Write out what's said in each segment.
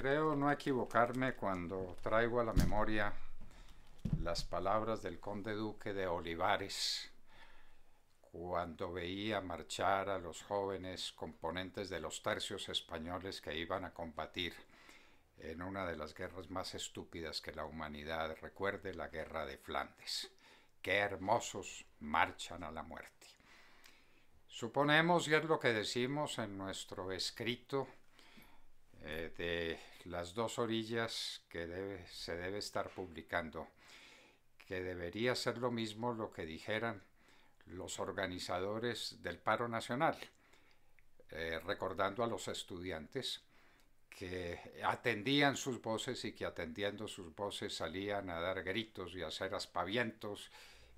creo no equivocarme cuando traigo a la memoria las palabras del conde duque de Olivares cuando veía marchar a los jóvenes componentes de los tercios españoles que iban a combatir en una de las guerras más estúpidas que la humanidad recuerde, la guerra de Flandes. Qué hermosos marchan a la muerte. Suponemos, y es lo que decimos en nuestro escrito, eh, de las dos orillas que se debe estar publicando, que debería ser lo mismo lo que dijeran los organizadores del paro nacional, eh, recordando a los estudiantes que atendían sus voces y que atendiendo sus voces salían a dar gritos y a hacer aspavientos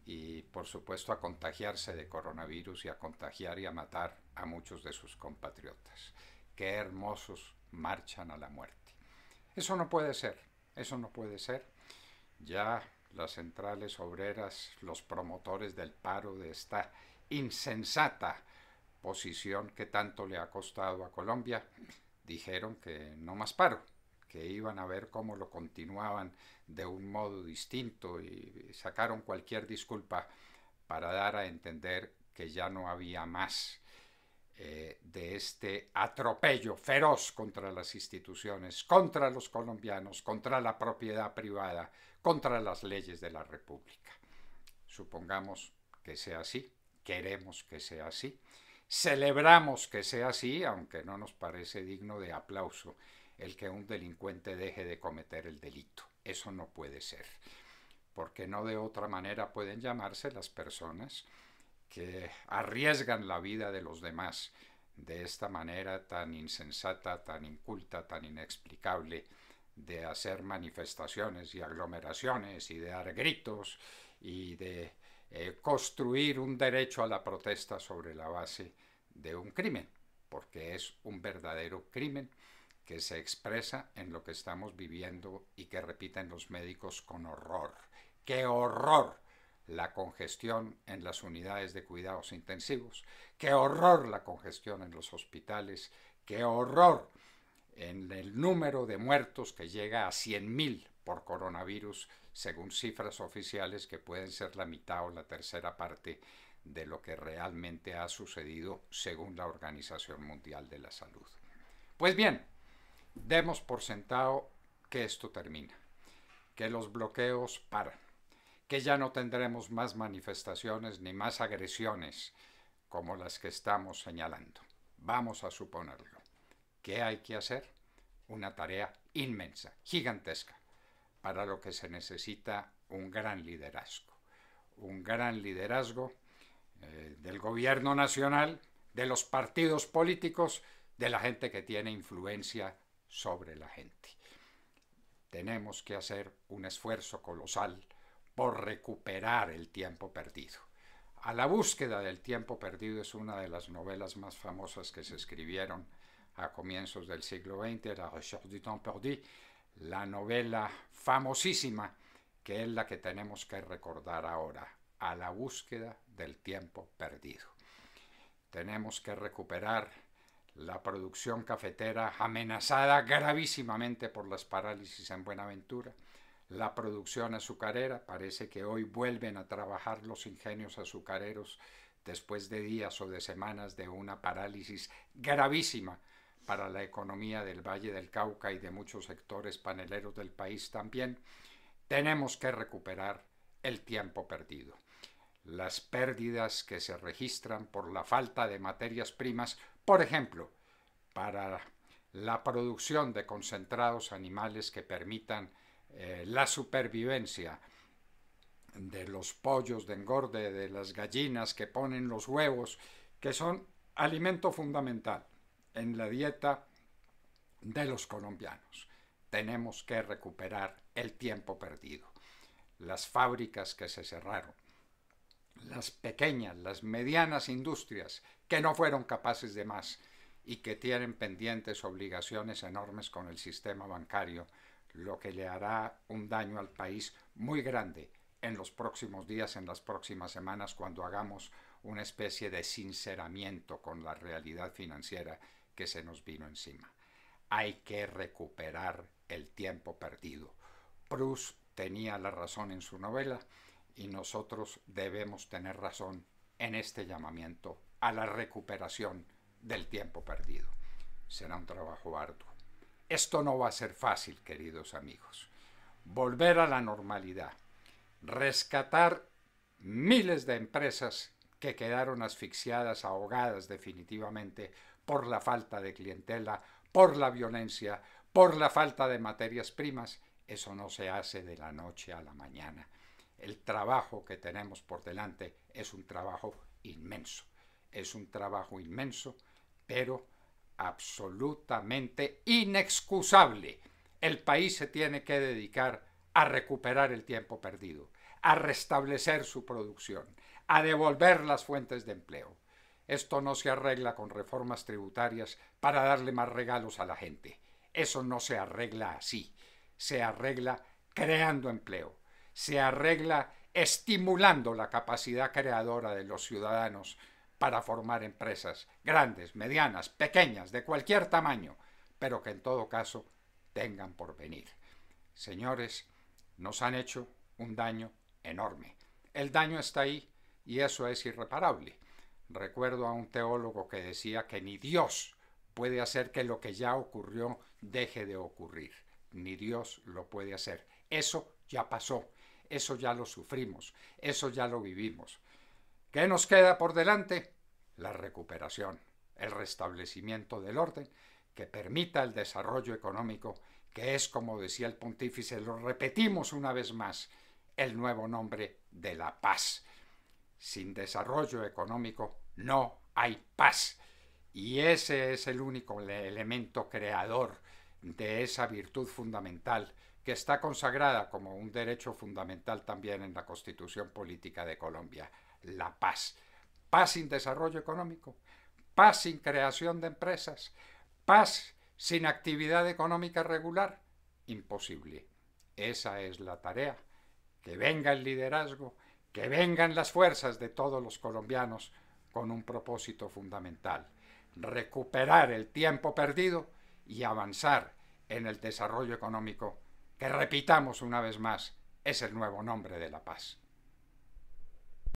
y por supuesto a contagiarse de coronavirus y a contagiar y a matar a muchos de sus compatriotas qué hermosos marchan a la muerte. Eso no puede ser, eso no puede ser. Ya las centrales obreras, los promotores del paro de esta insensata posición que tanto le ha costado a Colombia, dijeron que no más paro, que iban a ver cómo lo continuaban de un modo distinto y sacaron cualquier disculpa para dar a entender que ya no había más eh, de este atropello feroz contra las instituciones, contra los colombianos, contra la propiedad privada, contra las leyes de la República. Supongamos que sea así, queremos que sea así, celebramos que sea así, aunque no nos parece digno de aplauso el que un delincuente deje de cometer el delito. Eso no puede ser, porque no de otra manera pueden llamarse las personas que arriesgan la vida de los demás de esta manera tan insensata, tan inculta, tan inexplicable de hacer manifestaciones y aglomeraciones y de dar gritos y de eh, construir un derecho a la protesta sobre la base de un crimen, porque es un verdadero crimen que se expresa en lo que estamos viviendo y que repiten los médicos con horror. ¡Qué horror! la congestión en las unidades de cuidados intensivos, qué horror la congestión en los hospitales, qué horror en el número de muertos que llega a 100.000 por coronavirus, según cifras oficiales que pueden ser la mitad o la tercera parte de lo que realmente ha sucedido según la Organización Mundial de la Salud. Pues bien, demos por sentado que esto termina, que los bloqueos paran, que ya no tendremos más manifestaciones ni más agresiones como las que estamos señalando. Vamos a suponerlo. ¿Qué hay que hacer? Una tarea inmensa, gigantesca, para lo que se necesita un gran liderazgo. Un gran liderazgo eh, del gobierno nacional, de los partidos políticos, de la gente que tiene influencia sobre la gente. Tenemos que hacer un esfuerzo colosal por recuperar el tiempo perdido. A la búsqueda del tiempo perdido es una de las novelas más famosas que se escribieron a comienzos del siglo XX, La Recherche du Temps Perdu, la novela famosísima que es la que tenemos que recordar ahora, a la búsqueda del tiempo perdido. Tenemos que recuperar la producción cafetera amenazada gravísimamente por las parálisis en Buenaventura, la producción azucarera. Parece que hoy vuelven a trabajar los ingenios azucareros después de días o de semanas de una parálisis gravísima para la economía del Valle del Cauca y de muchos sectores paneleros del país también, tenemos que recuperar el tiempo perdido. Las pérdidas que se registran por la falta de materias primas, por ejemplo, para la producción de concentrados animales que permitan eh, la supervivencia de los pollos de engorde, de las gallinas que ponen los huevos, que son alimento fundamental en la dieta de los colombianos. Tenemos que recuperar el tiempo perdido. Las fábricas que se cerraron, las pequeñas, las medianas industrias que no fueron capaces de más y que tienen pendientes obligaciones enormes con el sistema bancario lo que le hará un daño al país muy grande en los próximos días, en las próximas semanas, cuando hagamos una especie de sinceramiento con la realidad financiera que se nos vino encima. Hay que recuperar el tiempo perdido. Proust tenía la razón en su novela y nosotros debemos tener razón en este llamamiento a la recuperación del tiempo perdido. Será un trabajo arduo. Esto no va a ser fácil, queridos amigos. Volver a la normalidad, rescatar miles de empresas que quedaron asfixiadas, ahogadas definitivamente por la falta de clientela, por la violencia, por la falta de materias primas. Eso no se hace de la noche a la mañana. El trabajo que tenemos por delante es un trabajo inmenso. Es un trabajo inmenso, pero absolutamente inexcusable. El país se tiene que dedicar a recuperar el tiempo perdido, a restablecer su producción, a devolver las fuentes de empleo. Esto no se arregla con reformas tributarias para darle más regalos a la gente. Eso no se arregla así. Se arregla creando empleo. Se arregla estimulando la capacidad creadora de los ciudadanos para formar empresas grandes, medianas, pequeñas, de cualquier tamaño, pero que en todo caso tengan por venir. Señores, nos han hecho un daño enorme. El daño está ahí y eso es irreparable. Recuerdo a un teólogo que decía que ni Dios puede hacer que lo que ya ocurrió deje de ocurrir. Ni Dios lo puede hacer. Eso ya pasó, eso ya lo sufrimos, eso ya lo vivimos. ¿Qué nos queda por delante? La recuperación, el restablecimiento del orden que permita el desarrollo económico, que es, como decía el pontífice, lo repetimos una vez más, el nuevo nombre de la paz. Sin desarrollo económico no hay paz. Y ese es el único elemento creador de esa virtud fundamental que está consagrada como un derecho fundamental también en la Constitución Política de Colombia la paz. Paz sin desarrollo económico, paz sin creación de empresas, paz sin actividad económica regular, imposible. Esa es la tarea. Que venga el liderazgo, que vengan las fuerzas de todos los colombianos con un propósito fundamental, recuperar el tiempo perdido y avanzar en el desarrollo económico, que repitamos una vez más, es el nuevo nombre de la paz.